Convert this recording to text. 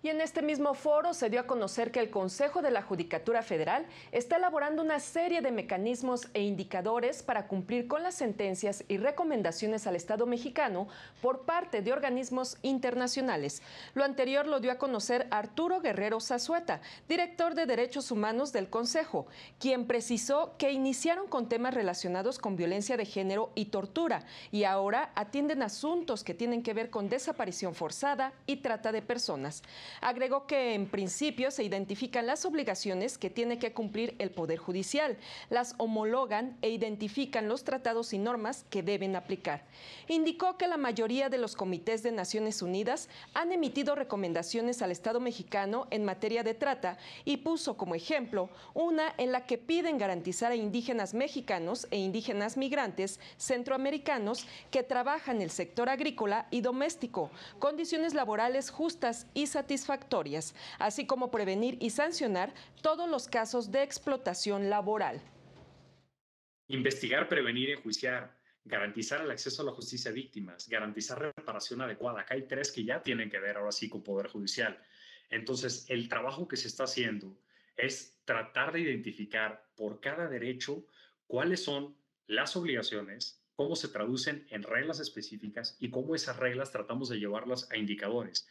Y en este mismo foro se dio a conocer que el Consejo de la Judicatura Federal está elaborando una serie de mecanismos e indicadores para cumplir con las sentencias y recomendaciones al Estado mexicano por parte de organismos internacionales. Lo anterior lo dio a conocer Arturo Guerrero Zazueta, director de Derechos Humanos del Consejo, quien precisó que iniciaron con temas relacionados con violencia de género y tortura y ahora atienden asuntos que tienen que ver con desaparición forzada y trata de personas. Agregó que en principio se identifican las obligaciones que tiene que cumplir el Poder Judicial, las homologan e identifican los tratados y normas que deben aplicar. Indicó que la mayoría de los comités de Naciones Unidas han emitido recomendaciones al Estado mexicano en materia de trata y puso como ejemplo una en la que piden garantizar a indígenas mexicanos e indígenas migrantes centroamericanos que trabajan en el sector agrícola y doméstico, condiciones laborales justas y satisfactorias satisfactorias, así como prevenir y sancionar todos los casos de explotación laboral. Investigar, prevenir y enjuiciar, garantizar el acceso a la justicia a víctimas, garantizar reparación adecuada. Acá hay tres que ya tienen que ver ahora sí con Poder Judicial. Entonces, el trabajo que se está haciendo es tratar de identificar por cada derecho cuáles son las obligaciones, cómo se traducen en reglas específicas y cómo esas reglas tratamos de llevarlas a indicadores.